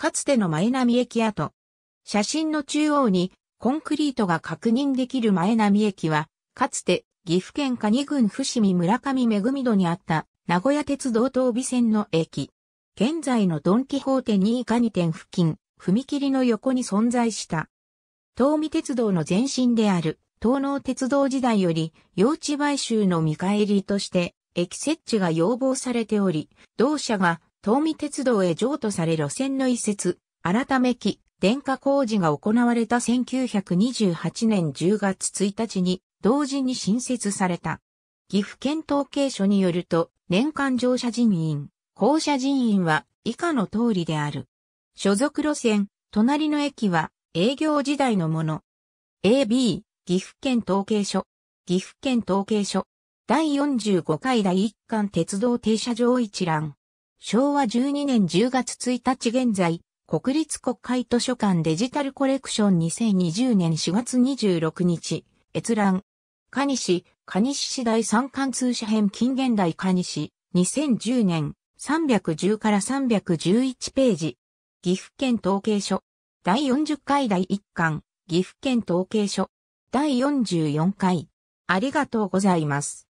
かつての前波駅跡。写真の中央にコンクリートが確認できる前波駅は、かつて岐阜県蟹郡伏見村上恵戸にあった名古屋鉄道東備線の駅。現在のドンキホーテ2以下2店付近、踏切の横に存在した。東美鉄道の前身である東能鉄道時代より用地買収の見返りとして駅設置が要望されており、同社が東美鉄道へ譲渡され路線の移設、改めき、電化工事が行われた1928年10月1日に同時に新設された。岐阜県統計所によると、年間乗車人員、降車人員は以下の通りである。所属路線、隣の駅は営業時代のもの。AB、岐阜県統計所。岐阜県統計所。第45回第1巻鉄道停車場一覧。昭和12年10月1日現在、国立国会図書館デジタルコレクション2020年4月26日、閲覧。カシ、市、ニ市市第三貫通社編近現代カニ市、2010年、310から311ページ。岐阜県統計書。第40回第1巻、岐阜県統計書。第44回。ありがとうございます。